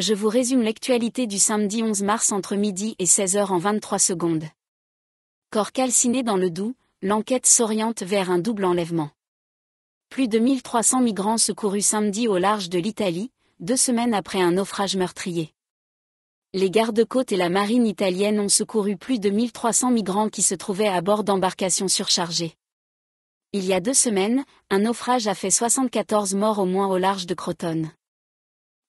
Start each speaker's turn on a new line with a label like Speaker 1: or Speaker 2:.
Speaker 1: je vous résume l'actualité du samedi 11 mars entre midi et 16h en 23 secondes. Corps calciné dans le Doubs, l'enquête s'oriente vers un double enlèvement. Plus de 1300 migrants secourus samedi au large de l'Italie, deux semaines après un naufrage meurtrier. Les gardes-côtes et la marine italienne ont secouru plus de 1300 migrants qui se trouvaient à bord d'embarcations surchargées. Il y a deux semaines, un naufrage a fait 74 morts au moins au large de Crotone.